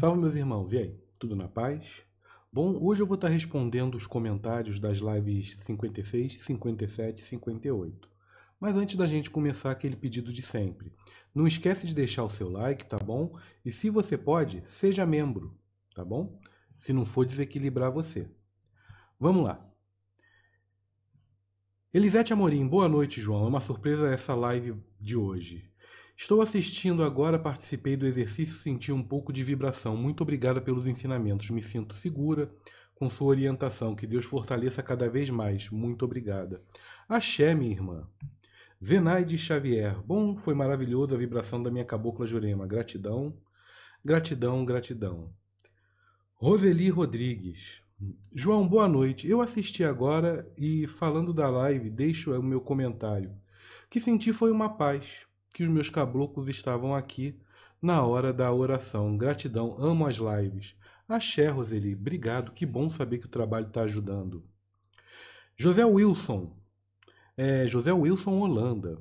Salve meus irmãos, e aí? Tudo na paz? Bom, hoje eu vou estar respondendo os comentários das lives 56, 57 e 58. Mas antes da gente começar aquele pedido de sempre, não esquece de deixar o seu like, tá bom? E se você pode, seja membro, tá bom? Se não for desequilibrar você. Vamos lá. Elisete Amorim, boa noite, João. É uma surpresa essa live de hoje. Estou assistindo agora, participei do exercício, senti um pouco de vibração. Muito obrigada pelos ensinamentos. Me sinto segura com sua orientação. Que Deus fortaleça cada vez mais. Muito obrigada. Axé, minha irmã. Zenaide Xavier. Bom, foi maravilhoso a vibração da minha cabocla Jurema. Gratidão, gratidão, gratidão. Roseli Rodrigues. João, boa noite. Eu assisti agora e, falando da live, deixo o meu comentário. O que senti foi uma paz, que os meus caboclos estavam aqui na hora da oração. Gratidão, amo as lives. Axé, Roseli, obrigado, que bom saber que o trabalho está ajudando. José Wilson, é, José Wilson Holanda.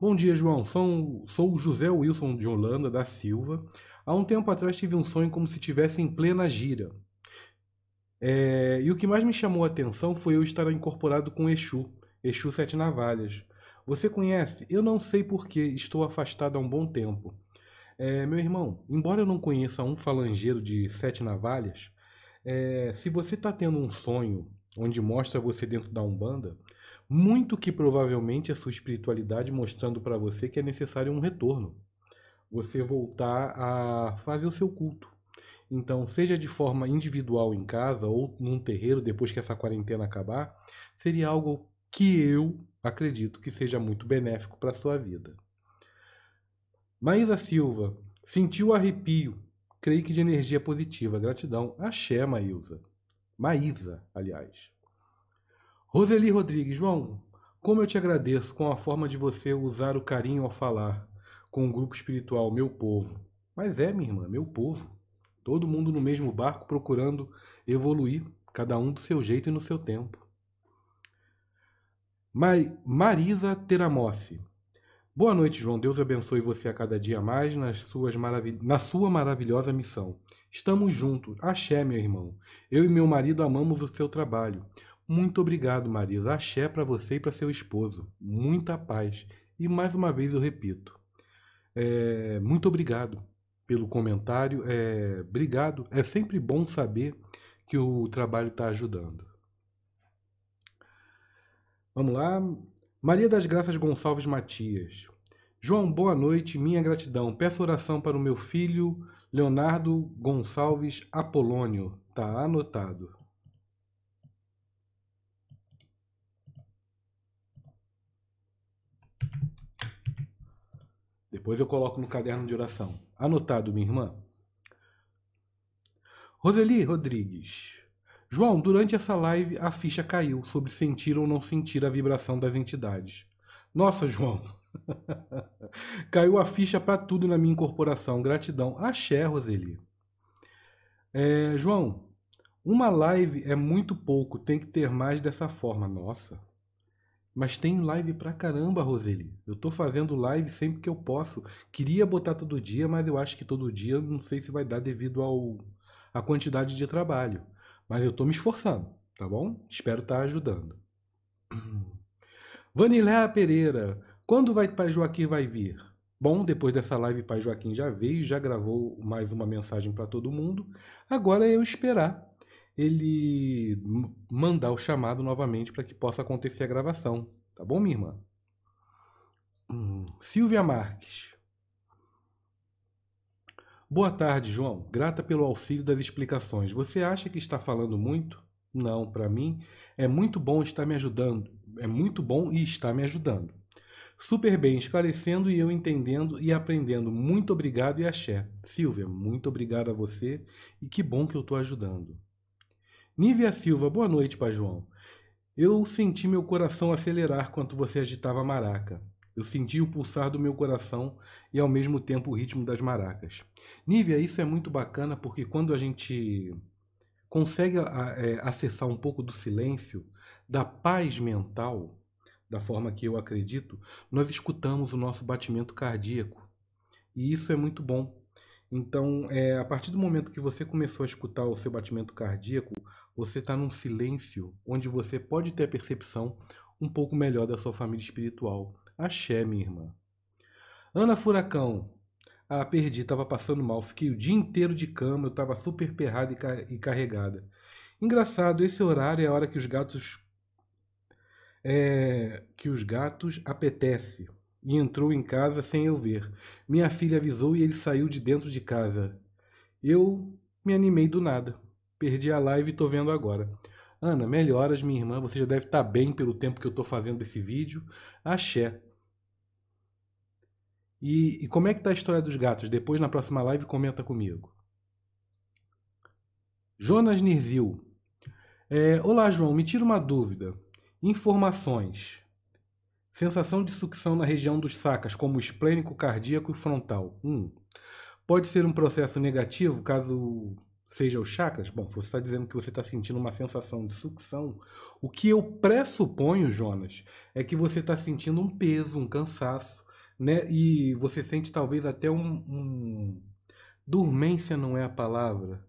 Bom dia, João. São, sou o José Wilson de Holanda, da Silva. Há um tempo atrás tive um sonho como se estivesse em plena gira. É, e o que mais me chamou a atenção foi eu estar incorporado com Exu, Exu Sete Navalhas. Você conhece? Eu não sei porque estou afastado há um bom tempo. É, meu irmão, embora eu não conheça um falangeiro de sete navalhas, é, se você está tendo um sonho onde mostra você dentro da Umbanda, muito que provavelmente a sua espiritualidade mostrando para você que é necessário um retorno. Você voltar a fazer o seu culto. Então, seja de forma individual em casa ou num terreiro depois que essa quarentena acabar, seria algo que eu Acredito que seja muito benéfico para a sua vida. Maísa Silva, sentiu arrepio, creio que de energia positiva, gratidão. Axé, Maísa. Maísa, aliás. Roseli Rodrigues, João, como eu te agradeço com a forma de você usar o carinho ao falar com o grupo espiritual, meu povo. Mas é, minha irmã, meu povo. Todo mundo no mesmo barco procurando evoluir, cada um do seu jeito e no seu tempo. Marisa Teramossi. Boa noite, João. Deus abençoe você a cada dia mais nas suas na sua maravilhosa missão. Estamos juntos. Axé, meu irmão. Eu e meu marido amamos o seu trabalho. Muito obrigado, Marisa. Axé para você e para seu esposo. Muita paz. E mais uma vez eu repito. É... muito obrigado pelo comentário. É, obrigado. É sempre bom saber que o trabalho está ajudando. Vamos lá. Maria das Graças Gonçalves Matias. João, boa noite, minha gratidão. Peço oração para o meu filho Leonardo Gonçalves Apolônio. Tá anotado. Depois eu coloco no caderno de oração. Anotado, minha irmã. Roseli Rodrigues. João, durante essa live a ficha caiu sobre sentir ou não sentir a vibração das entidades. Nossa, João. caiu a ficha para tudo na minha incorporação. Gratidão. Axé, Roseli. É, João, uma live é muito pouco, tem que ter mais dessa forma. Nossa. Mas tem live pra caramba, Roseli. Eu tô fazendo live sempre que eu posso. Queria botar todo dia, mas eu acho que todo dia não sei se vai dar devido ao a quantidade de trabalho. Mas eu estou me esforçando, tá bom? Espero estar tá ajudando. Vanilé Pereira, quando vai Pai Joaquim vai vir? Bom, depois dessa live Pai Joaquim já veio, já gravou mais uma mensagem para todo mundo. Agora é eu esperar ele mandar o chamado novamente para que possa acontecer a gravação, tá bom, minha irmã? Hum, Silvia Marques. Boa tarde, João. Grata pelo auxílio das explicações. Você acha que está falando muito? Não, para mim é muito bom estar me ajudando. É muito bom e está me ajudando. Super bem esclarecendo e eu entendendo e aprendendo. Muito obrigado e axé. Silvia, muito obrigado a você e que bom que eu estou ajudando. Nívia Silva, boa noite, Pai João. Eu senti meu coração acelerar quando você agitava a maraca. Eu senti o pulsar do meu coração e ao mesmo tempo o ritmo das maracas. Nívia, isso é muito bacana porque quando a gente consegue é, acessar um pouco do silêncio, da paz mental, da forma que eu acredito, nós escutamos o nosso batimento cardíaco. E isso é muito bom. Então, é, a partir do momento que você começou a escutar o seu batimento cardíaco, você está num silêncio onde você pode ter a percepção um pouco melhor da sua família espiritual. Axé, minha irmã. Ana Furacão. Ah, perdi, tava passando mal. Fiquei o dia inteiro de cama, eu tava super perrada e, carregada. Engraçado, esse horário é a hora que os gatos. É, que os gatos apetece. E entrou em casa sem eu ver. Minha filha avisou e ele saiu de dentro de casa. Eu me animei do nada. Perdi a live e tô vendo agora. Ana, melhoras, minha irmã. Você já deve estar tá bem pelo tempo que eu estou fazendo esse vídeo. Axé. E, e como é que está a história dos gatos? Depois, na próxima live, comenta comigo. Jonas Nirzil. É, Olá, João. Me tira uma dúvida. Informações. Sensação de sucção na região dos sacas, como esplênico, cardíaco e frontal. 1. Um. Pode ser um processo negativo, caso seja os chakras? Bom, você está dizendo que você está sentindo uma sensação de sucção. O que eu pressuponho, Jonas, é que você está sentindo um peso, um cansaço né? E você sente talvez até um, um... dormência não é a palavra,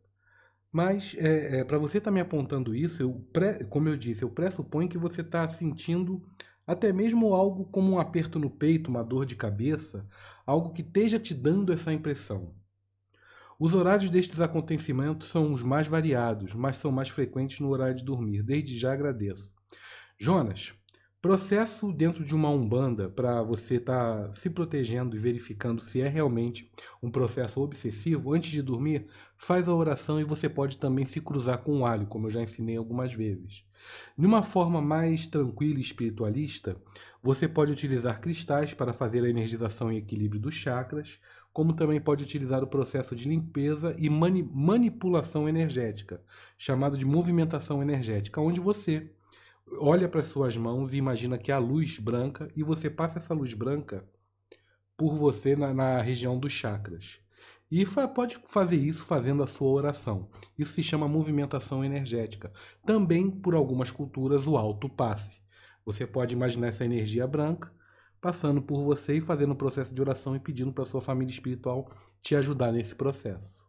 mas é, é, para você estar tá me apontando isso, eu como eu disse, eu pressuponho que você está sentindo até mesmo algo como um aperto no peito, uma dor de cabeça, algo que esteja te dando essa impressão. Os horários destes acontecimentos são os mais variados, mas são mais frequentes no horário de dormir. Desde já agradeço. Jonas, Processo dentro de uma umbanda para você estar tá se protegendo e verificando se é realmente um processo obsessivo. Antes de dormir, faz a oração e você pode também se cruzar com o alho, como eu já ensinei algumas vezes. De uma forma mais tranquila e espiritualista, você pode utilizar cristais para fazer a energização e equilíbrio dos chakras, como também pode utilizar o processo de limpeza e mani manipulação energética, chamado de movimentação energética, onde você olha para suas mãos e imagina que há luz branca e você passa essa luz branca por você na, na região dos chakras. E fa pode fazer isso fazendo a sua oração. Isso se chama movimentação energética. Também, por algumas culturas, o alto passe. Você pode imaginar essa energia branca passando por você e fazendo o um processo de oração e pedindo para sua família espiritual te ajudar nesse processo.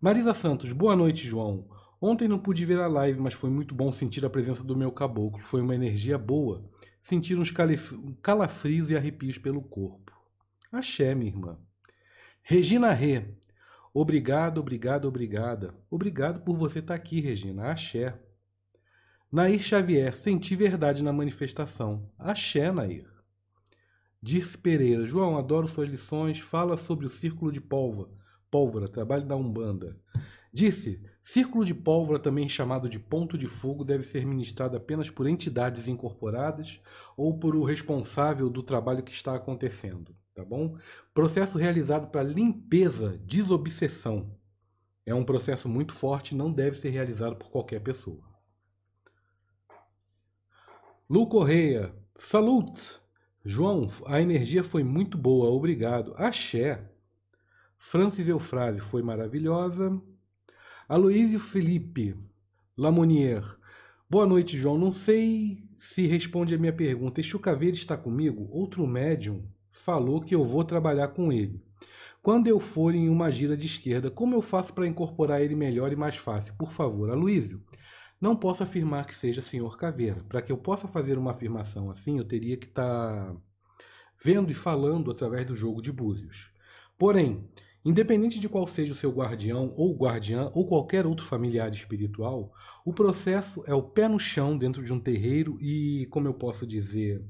Marisa Santos, boa noite, João. Ontem não pude ver a live, mas foi muito bom sentir a presença do meu caboclo. Foi uma energia boa. Sentir uns calif... calafrios e arrepios pelo corpo. Axé, minha irmã. Regina Rê. Obrigado, obrigado, obrigada. Obrigado por você estar tá aqui, Regina. Axé. Nair Xavier. Senti verdade na manifestação. Axé, Nair. Dirce Pereira. João, adoro suas lições. Fala sobre o círculo de pólvora. Pólvora, trabalho da Umbanda. Disse. Círculo de pólvora, também chamado de ponto de fogo, deve ser ministrado apenas por entidades incorporadas ou por o responsável do trabalho que está acontecendo, tá bom? Processo realizado para limpeza, desobsessão. É um processo muito forte, não deve ser realizado por qualquer pessoa. Lu Correia, salute! João, a energia foi muito boa, obrigado. Axé. Francis Eufrase foi maravilhosa. Aloísio Felipe Lamonier. Boa noite, João. Não sei se responde a minha pergunta. Este Caveira está comigo? Outro médium falou que eu vou trabalhar com ele. Quando eu for em uma gira de esquerda, como eu faço para incorporar ele melhor e mais fácil? Por favor, Aloísio. Não posso afirmar que seja senhor Caveira. Para que eu possa fazer uma afirmação assim, eu teria que estar tá vendo e falando através do jogo de búzios. Porém, Independente de qual seja o seu guardião ou guardiã ou qualquer outro familiar espiritual, o processo é o pé no chão dentro de um terreiro e, como eu posso dizer,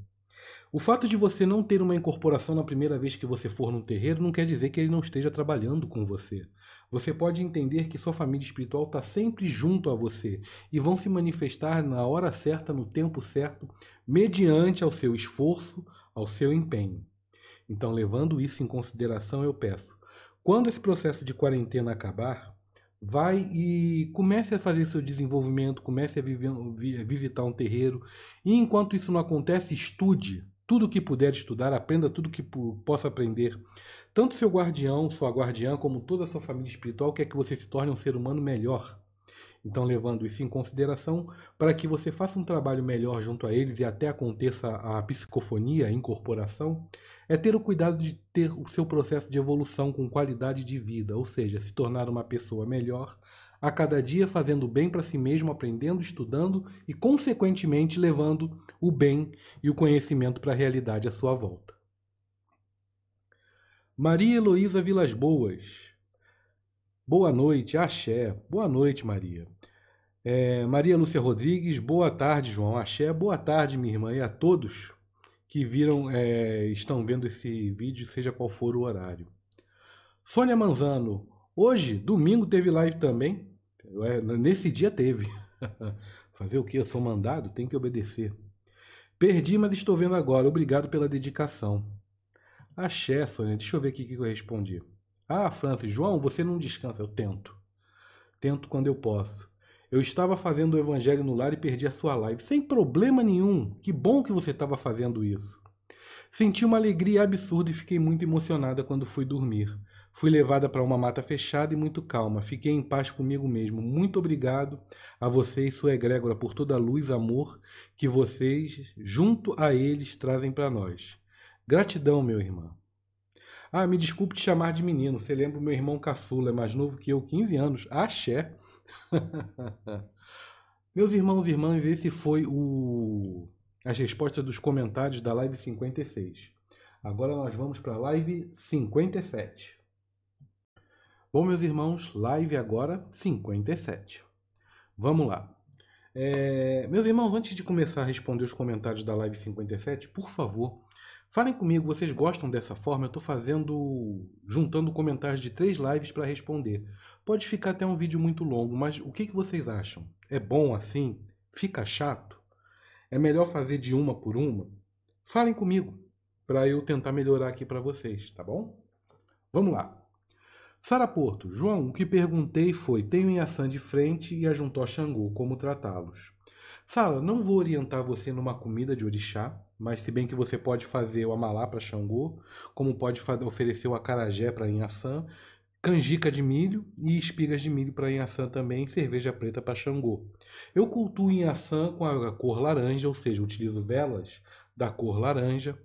o fato de você não ter uma incorporação na primeira vez que você for num terreiro não quer dizer que ele não esteja trabalhando com você. Você pode entender que sua família espiritual está sempre junto a você e vão se manifestar na hora certa, no tempo certo, mediante ao seu esforço, ao seu empenho. Então, levando isso em consideração, eu peço quando esse processo de quarentena acabar, vai e comece a fazer seu desenvolvimento, comece a viver, visitar um terreiro. E enquanto isso não acontece, estude tudo que puder estudar, aprenda tudo que possa aprender. Tanto seu guardião, sua guardiã, como toda a sua família espiritual quer que você se torne um ser humano melhor. Então, levando isso em consideração, para que você faça um trabalho melhor junto a eles e até aconteça a psicofonia, a incorporação, é ter o cuidado de ter o seu processo de evolução com qualidade de vida, ou seja, se tornar uma pessoa melhor a cada dia, fazendo bem para si mesmo, aprendendo, estudando e, consequentemente, levando o bem e o conhecimento para a realidade à sua volta. Maria Heloísa Vilas Boas Boa noite, axé. Boa noite, Maria. É, Maria Lúcia Rodrigues, boa tarde, João Axé. Boa tarde, minha irmã, e a todos que viram, é, estão vendo esse vídeo, seja qual for o horário. Sônia Manzano, hoje, domingo, teve live também. É, nesse dia teve. Fazer o que? Eu sou mandado? Tem que obedecer. Perdi, mas estou vendo agora. Obrigado pela dedicação. Axé, Sônia. Deixa eu ver aqui o que eu respondi. Ah, Francis, João, você não descansa. Eu tento. Tento quando eu posso. Eu estava fazendo o Evangelho no lar e perdi a sua live. Sem problema nenhum. Que bom que você estava fazendo isso. Senti uma alegria absurda e fiquei muito emocionada quando fui dormir. Fui levada para uma mata fechada e muito calma. Fiquei em paz comigo mesmo. Muito obrigado a você e sua egrégora por toda a luz, amor que vocês, junto a eles, trazem para nós. Gratidão, meu irmão. Ah, me desculpe te chamar de menino. Você lembra o meu irmão caçula, é mais novo que eu, 15 anos. Axé. Meus irmãos e irmãs, esse foi o as respostas dos comentários da live 56. Agora nós vamos para a live 57. Bom, meus irmãos, live agora 57. Vamos lá. É... meus irmãos, antes de começar a responder os comentários da live 57, por favor, Falem comigo, vocês gostam dessa forma? Eu estou fazendo, juntando comentários de três lives para responder. Pode ficar até um vídeo muito longo, mas o que, que vocês acham? É bom assim? Fica chato? É melhor fazer de uma por uma? Falem comigo para eu tentar melhorar aqui para vocês, tá bom? Vamos lá. Sara Porto, João, o que perguntei foi: tenho Yassan de frente e a Xangô, como tratá-los? Sara, não vou orientar você numa comida de orixá, mas se bem que você pode fazer o amalá para Xangô, como pode oferecer o acarajé para Inhaçã, canjica de milho e espigas de milho para Inhaçã também, cerveja preta para Xangô. Eu cultuo Inhaçã com a cor laranja, ou seja, utilizo velas da cor laranja.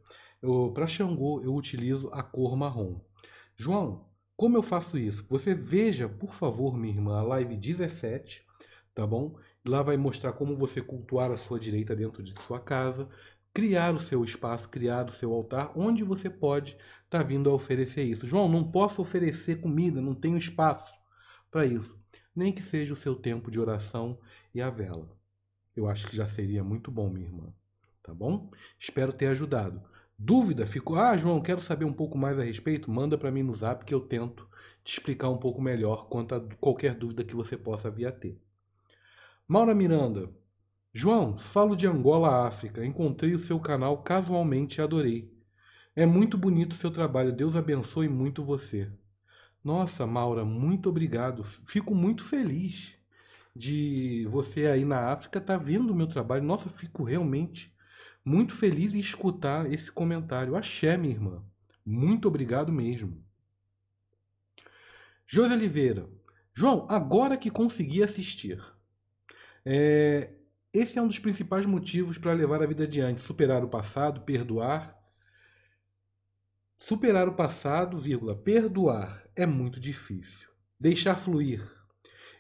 Para Xangô, eu utilizo a cor marrom. João, como eu faço isso? Você veja, por favor, minha irmã, a live 17, tá bom? Lá vai mostrar como você cultuar a sua direita dentro de sua casa criar o seu espaço, criar o seu altar, onde você pode estar tá vindo a oferecer isso. João, não posso oferecer comida, não tenho espaço para isso. Nem que seja o seu tempo de oração e a vela. Eu acho que já seria muito bom, minha irmã. Tá bom? Espero ter ajudado. Dúvida? Ficou? Ah, João, quero saber um pouco mais a respeito? Manda para mim no zap que eu tento te explicar um pouco melhor quanto a qualquer dúvida que você possa vir a ter. Maura Miranda, João, falo de Angola, África. Encontrei o seu canal casualmente e adorei. É muito bonito o seu trabalho. Deus abençoe muito você. Nossa, Maura, muito obrigado. Fico muito feliz de você aí na África estar tá vendo o meu trabalho. Nossa, fico realmente muito feliz em escutar esse comentário. Axé, minha irmã. Muito obrigado mesmo. José Oliveira. João, agora que consegui assistir, é, esse é um dos principais motivos para levar a vida adiante, superar o passado, perdoar. Superar o passado, vírgula, perdoar é muito difícil. Deixar fluir.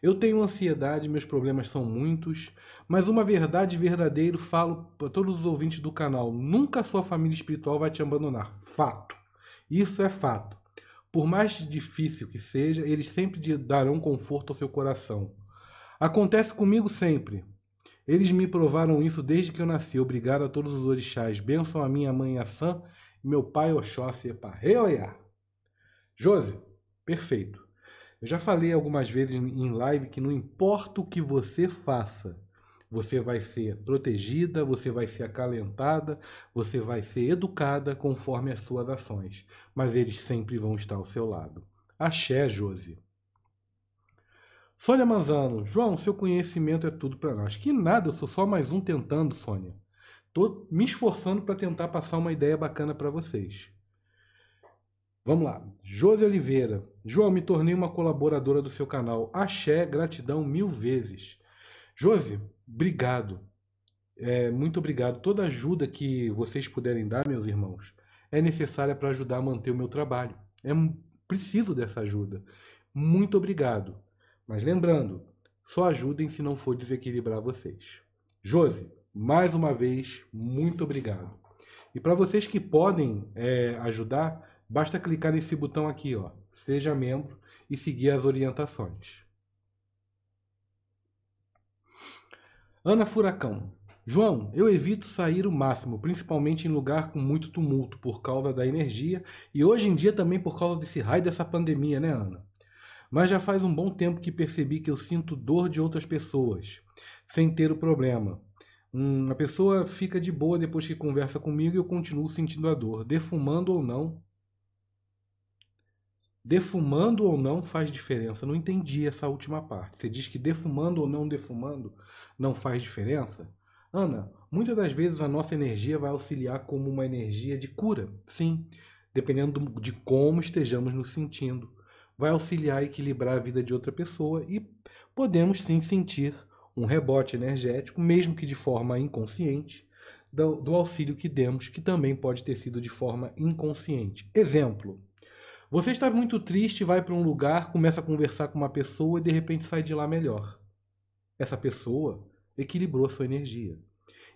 Eu tenho ansiedade, meus problemas são muitos, mas uma verdade verdadeira falo para todos os ouvintes do canal: nunca sua família espiritual vai te abandonar. Fato. Isso é fato. Por mais difícil que seja, eles sempre darão conforto ao seu coração. Acontece comigo sempre. Eles me provaram isso desde que eu nasci. Obrigado a todos os orixás. Benção a minha mãe Assam, e meu pai Oxóssi Epa. Reoiá! Josi, perfeito. Eu já falei algumas vezes em live que não importa o que você faça, você vai ser protegida, você vai ser acalentada, você vai ser educada conforme as suas ações. Mas eles sempre vão estar ao seu lado. Axé, Josi. Sônia Manzano, João, seu conhecimento é tudo para nós. Que nada, eu sou só mais um tentando, Sônia. Tô me esforçando para tentar passar uma ideia bacana para vocês. Vamos lá. José Oliveira, João, me tornei uma colaboradora do seu canal. Axé, gratidão mil vezes. José, obrigado. É, muito obrigado. Toda ajuda que vocês puderem dar, meus irmãos, é necessária para ajudar a manter o meu trabalho. É preciso dessa ajuda. Muito obrigado. Mas lembrando, só ajudem se não for desequilibrar vocês. Josi, mais uma vez, muito obrigado. E para vocês que podem é, ajudar, basta clicar nesse botão aqui, ó, seja membro e seguir as orientações. Ana Furacão. João, eu evito sair o máximo, principalmente em lugar com muito tumulto por causa da energia e hoje em dia também por causa desse raio dessa pandemia, né, Ana? Mas já faz um bom tempo que percebi que eu sinto dor de outras pessoas, sem ter o problema. Hum, a pessoa fica de boa depois que conversa comigo e eu continuo sentindo a dor, defumando ou não. Defumando ou não faz diferença. Não entendi essa última parte. Você diz que defumando ou não defumando não faz diferença? Ana, muitas das vezes a nossa energia vai auxiliar como uma energia de cura, sim, dependendo de como estejamos nos sentindo vai auxiliar a equilibrar a vida de outra pessoa e podemos sim sentir um rebote energético, mesmo que de forma inconsciente, do, do, auxílio que demos, que também pode ter sido de forma inconsciente. Exemplo: você está muito triste, vai para um lugar, começa a conversar com uma pessoa e de repente sai de lá melhor. Essa pessoa equilibrou sua energia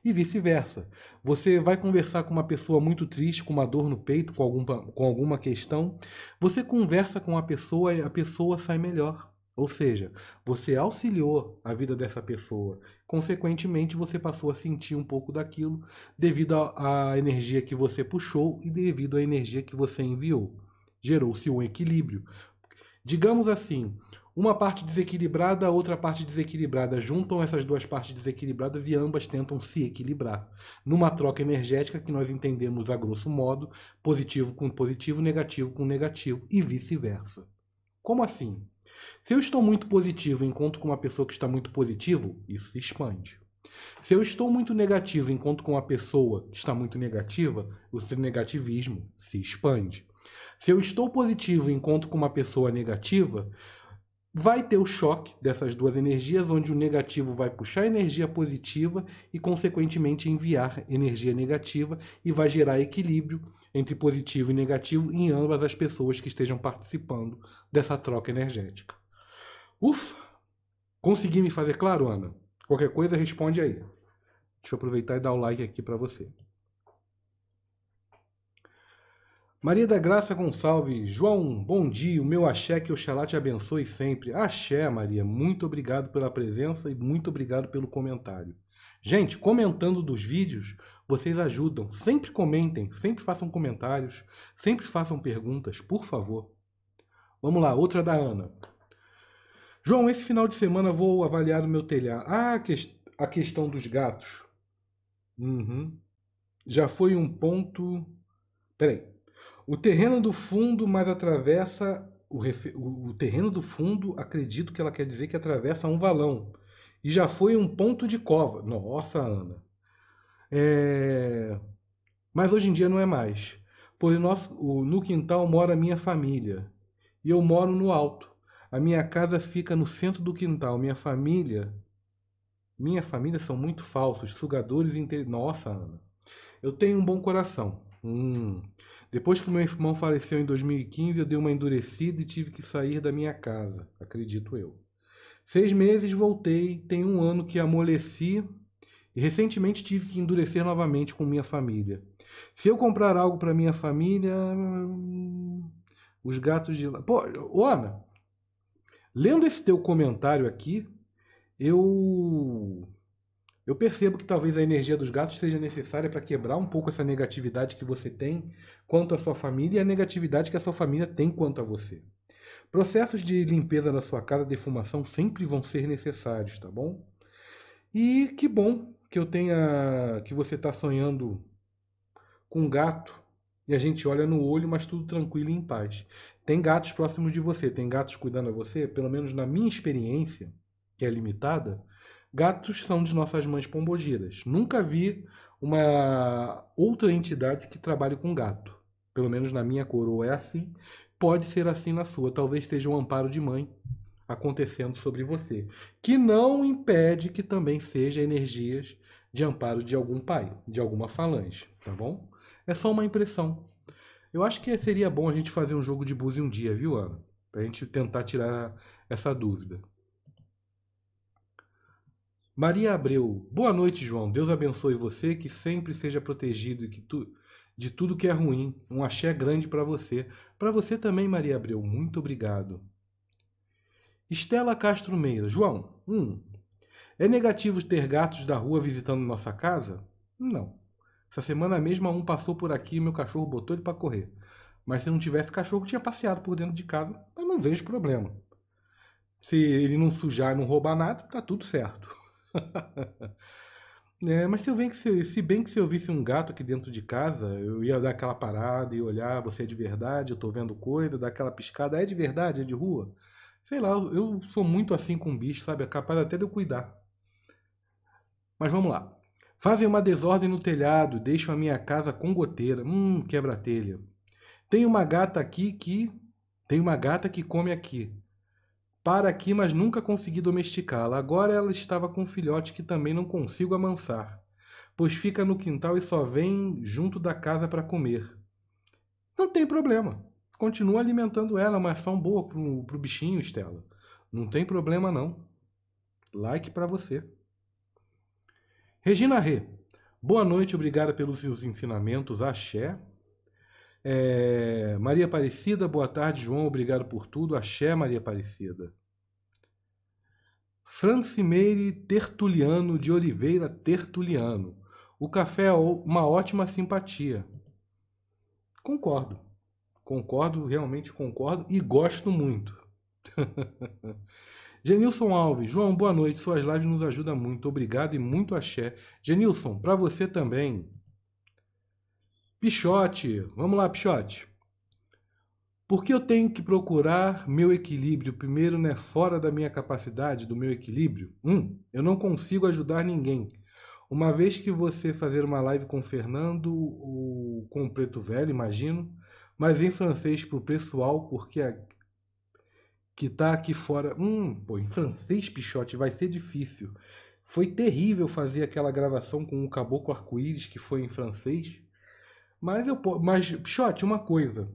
e vice-versa. Você vai conversar com uma pessoa muito triste, com uma dor no peito, com, algum, com alguma questão, você conversa com a pessoa e a pessoa sai melhor. Ou seja, você auxiliou a vida dessa pessoa. Consequentemente, você passou a sentir um pouco daquilo devido à energia que você puxou e devido à energia que você enviou. Gerou-se um equilíbrio. Digamos assim, uma parte desequilibrada, a outra parte desequilibrada. Juntam essas duas partes desequilibradas e ambas tentam se equilibrar. Numa troca energética que nós entendemos a grosso modo, positivo com positivo, negativo com negativo e vice-versa. Como assim? Se eu estou muito positivo e encontro com uma pessoa que está muito positivo, isso se expande. Se eu estou muito negativo e encontro com uma pessoa que está muito negativa, o seu negativismo se expande. Se eu estou positivo e encontro com uma pessoa negativa, vai ter o choque dessas duas energias, onde o negativo vai puxar energia positiva e, consequentemente, enviar energia negativa e vai gerar equilíbrio entre positivo e negativo em ambas as pessoas que estejam participando dessa troca energética. Ufa! Consegui me fazer claro, Ana? Qualquer coisa, responde aí. Deixa eu aproveitar e dar o like aqui para você. Maria da Graça Gonçalves, João, bom dia, o meu axé que Oxalá te abençoe sempre. Axé, Maria, muito obrigado pela presença e muito obrigado pelo comentário. Gente, comentando dos vídeos, vocês ajudam. Sempre comentem, sempre façam comentários, sempre façam perguntas, por favor. Vamos lá, outra da Ana. João, esse final de semana vou avaliar o meu telhado. Ah, a questão dos gatos. Uhum. Já foi um ponto. Peraí, o terreno do fundo, mas atravessa o, refe... o, terreno do fundo, acredito que ela quer dizer que atravessa um valão. E já foi um ponto de cova. Nossa, Ana. É... Mas hoje em dia não é mais. Pois nosso... no quintal mora a minha família. E eu moro no alto. A minha casa fica no centro do quintal. Minha família. Minha família são muito falsos, sugadores. Inter... Nossa, Ana. Eu tenho um bom coração. Hum. Depois que meu irmão faleceu em 2015, eu dei uma endurecida e tive que sair da minha casa, acredito eu. Seis meses voltei, tem um ano que amoleci e recentemente tive que endurecer novamente com minha família. Se eu comprar algo para minha família. Os gatos de lá. Pô, Ana, lendo esse teu comentário aqui, eu eu percebo que talvez a energia dos gatos seja necessária para quebrar um pouco essa negatividade que você tem quanto à sua família e a negatividade que a sua família tem quanto a você. Processos de limpeza da sua casa, defumação, sempre vão ser necessários, tá bom? E que bom que eu tenha. que você está sonhando com um gato e a gente olha no olho, mas tudo tranquilo e em paz. Tem gatos próximos de você, tem gatos cuidando a você, pelo menos na minha experiência, que é limitada, Gatos são de nossas mães pombogiras. Nunca vi uma outra entidade que trabalhe com gato. Pelo menos na minha coroa é assim. Pode ser assim na sua. Talvez esteja um amparo de mãe acontecendo sobre você. Que não impede que também seja energias de amparo de algum pai, de alguma falange, tá bom? É só uma impressão. Eu acho que seria bom a gente fazer um jogo de búzio um dia, viu, Ana? Pra gente tentar tirar essa dúvida. Maria Abreu, boa noite, João. Deus abençoe você, que sempre seja protegido e que tu, de tudo que é ruim. Um axé grande para você. Para você também, Maria Abreu, muito obrigado. Estela Castro Meira, João, Um, é negativo ter gatos da rua visitando nossa casa? Não. Essa semana mesmo um passou por aqui e meu cachorro botou ele para correr. Mas se não tivesse cachorro, tinha passeado por dentro de casa. Eu não vejo problema. Se ele não sujar e não roubar nada, tá tudo certo. é, mas se, eu bem que se, se bem que se eu visse um gato aqui dentro de casa, eu ia dar aquela parada e olhar, você é de verdade, eu tô vendo coisa, dar aquela piscada, é de verdade, é de rua. Sei lá, eu sou muito assim com bicho, sabe? É capaz até de eu cuidar. Mas vamos lá. Fazem uma desordem no telhado, deixam a minha casa com goteira. Hum, quebra-telha. Tem uma gata aqui que. Tem uma gata que come aqui. Para aqui, mas nunca consegui domesticá-la. Agora ela estava com um filhote que também não consigo amansar, pois fica no quintal e só vem junto da casa para comer. Não tem problema. Continua alimentando ela, uma ação boa pro, pro bichinho, Estela. Não tem problema não. Like para você. Regina Rê. Boa noite, obrigada pelos seus ensinamentos. Axé. É, Maria Aparecida, boa tarde, João. Obrigado por tudo. Axé, Maria Aparecida. Francimeire Tertuliano de Oliveira Tertuliano. O café é uma ótima simpatia. Concordo. Concordo, realmente concordo e gosto muito. Genilson Alves, João, boa noite. Suas lives nos ajudam muito. Obrigado e muito axé. Genilson, para você também. Pichote, vamos lá, Pichote. Por que eu tenho que procurar meu equilíbrio primeiro, né? Fora da minha capacidade, do meu equilíbrio? Hum, eu não consigo ajudar ninguém. Uma vez que você fazer uma live com o Fernando ou com o Preto Velho, imagino, mas em francês pro pessoal, porque a... que tá aqui fora. Hum, pô, em francês, Pichote, vai ser difícil. Foi terrível fazer aquela gravação com o Caboclo Arco-Íris, que foi em francês mas eu mas pichote uma coisa.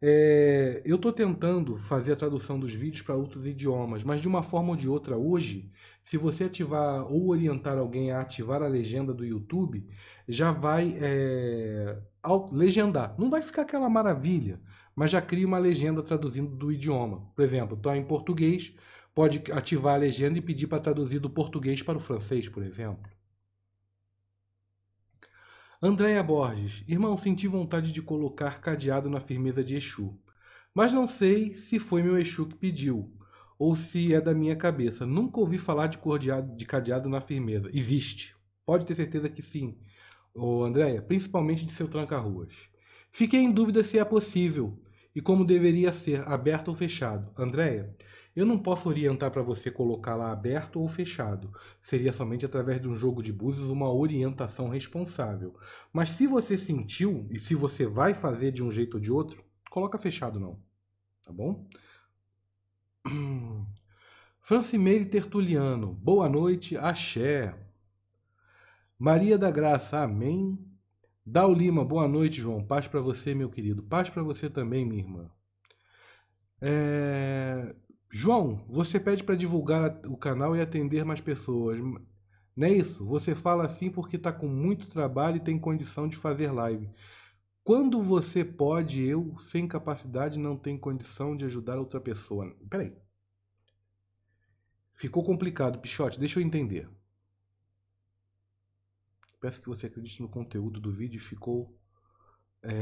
É, eu estou tentando fazer a tradução dos vídeos para outros idiomas, mas de uma forma ou de outra hoje, se você ativar ou orientar alguém a ativar a legenda do YouTube, já vai é, legendar. Não vai ficar aquela maravilha, mas já cria uma legenda traduzindo do idioma. Por exemplo, estou em português, pode ativar a legenda e pedir para traduzir do português para o francês, por exemplo. Andréia Borges, irmão, senti vontade de colocar cadeado na firmeza de Exu. Mas não sei se foi meu Exu que pediu, ou se é da minha cabeça. Nunca ouvi falar de, cordeado, de cadeado na firmeza. Existe. Pode ter certeza que sim, ô Andréia, principalmente de seu tranca-ruas. Fiquei em dúvida se é possível e como deveria ser, aberto ou fechado. Andréia, eu não posso orientar para você colocar lá aberto ou fechado. Seria somente através de um jogo de búzios uma orientação responsável. Mas se você sentiu e se você vai fazer de um jeito ou de outro, coloca fechado não. Tá bom? Francimeire Tertuliano, boa noite, axé. Maria da Graça, amém. Dal Lima, boa noite, João. Paz para você, meu querido. Paz para você também, minha irmã. É... João, você pede para divulgar o canal e atender mais pessoas. Não é isso? Você fala assim porque está com muito trabalho e tem condição de fazer live. Quando você pode, eu, sem capacidade, não tenho condição de ajudar outra pessoa. Peraí. Ficou complicado, Pichote. Deixa eu entender. Peço que você acredite no conteúdo do vídeo. Ficou. É,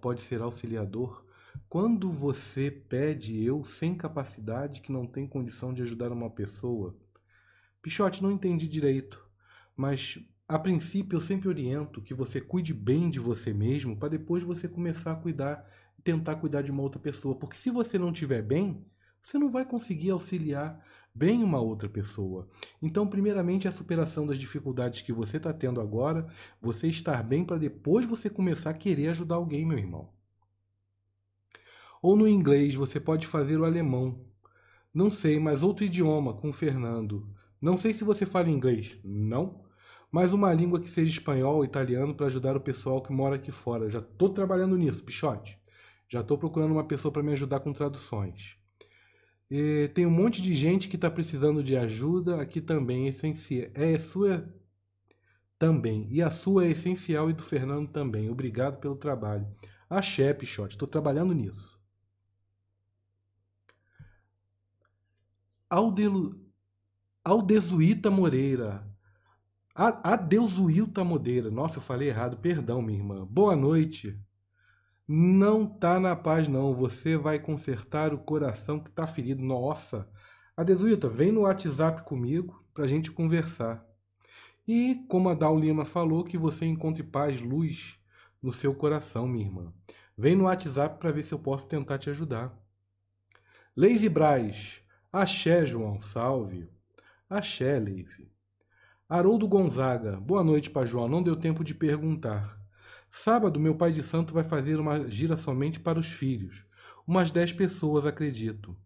pode ser auxiliador quando você pede eu sem capacidade que não tem condição de ajudar uma pessoa? Pichote, não entendi direito, mas a princípio eu sempre oriento que você cuide bem de você mesmo para depois você começar a cuidar, tentar cuidar de uma outra pessoa, porque se você não estiver bem, você não vai conseguir auxiliar bem uma outra pessoa. Então, primeiramente, a superação das dificuldades que você está tendo agora, você estar bem para depois você começar a querer ajudar alguém, meu irmão. Ou no inglês, você pode fazer o alemão. Não sei, mas outro idioma com Fernando. Não sei se você fala inglês. Não. Mas uma língua que seja espanhol, italiano, para ajudar o pessoal que mora aqui fora. Já estou trabalhando nisso, pichote. Já estou procurando uma pessoa para me ajudar com traduções. E tem um monte de gente que está precisando de ajuda aqui também, essencial. É, é sua também. E a sua é essencial e do Fernando também. Obrigado pelo trabalho. Axé, Pichote. Estou trabalhando nisso. Aldezuíta Moreira. Adeusuíta Moreira. Nossa, eu falei errado, perdão, minha irmã. Boa noite. Não tá na paz, não. Você vai consertar o coração que tá ferido. Nossa. Adeusuíta, vem no WhatsApp comigo pra gente conversar. E como a Dal Lima falou, que você encontre paz, luz no seu coração, minha irmã. Vem no WhatsApp para ver se eu posso tentar te ajudar. Lazy Braz, Axé, João, salve. Axé, Leise. Haroldo Gonzaga, boa noite, João. Não deu tempo de perguntar. Sábado, meu pai de santo vai fazer uma gira somente para os filhos. Umas dez pessoas, acredito.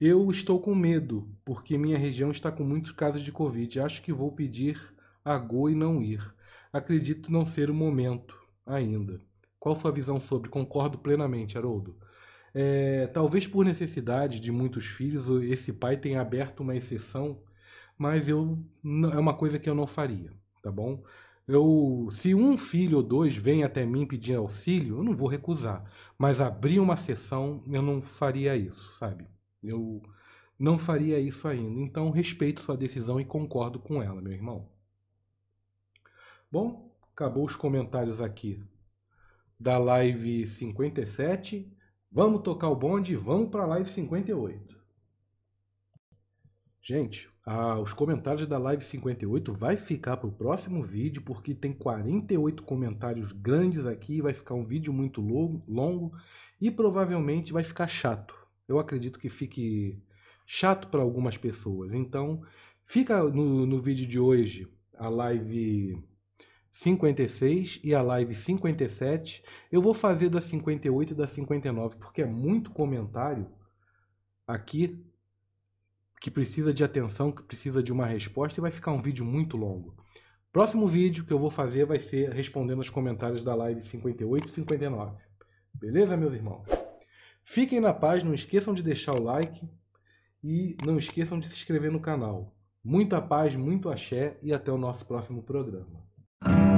Eu estou com medo, porque minha região está com muitos casos de Covid. Acho que vou pedir a Go e não ir. Acredito não ser o momento ainda. Qual sua visão sobre? Concordo plenamente, Haroldo. É, talvez por necessidade de muitos filhos, esse pai tenha aberto uma exceção, mas eu é uma coisa que eu não faria, tá bom? Eu, se um filho ou dois vem até mim pedir auxílio, eu não vou recusar. Mas abrir uma sessão, eu não faria isso, sabe? Eu não faria isso ainda. Então, respeito sua decisão e concordo com ela, meu irmão. Bom, acabou os comentários aqui da live 57. Vamos tocar o bonde, vamos para a live 58. Gente, ah, os comentários da live 58 vai ficar para o próximo vídeo, porque tem 48 comentários grandes aqui, vai ficar um vídeo muito longo e provavelmente vai ficar chato. Eu acredito que fique chato para algumas pessoas. Então, fica no, no vídeo de hoje a live 56 e a live 57. Eu vou fazer da 58 e da 59 porque é muito comentário aqui que precisa de atenção, que precisa de uma resposta e vai ficar um vídeo muito longo. Próximo vídeo que eu vou fazer vai ser respondendo os comentários da live 58 e 59. Beleza, meus irmãos? Fiquem na paz, não esqueçam de deixar o like e não esqueçam de se inscrever no canal. Muita paz, muito axé e até o nosso próximo programa. Mm-hmm.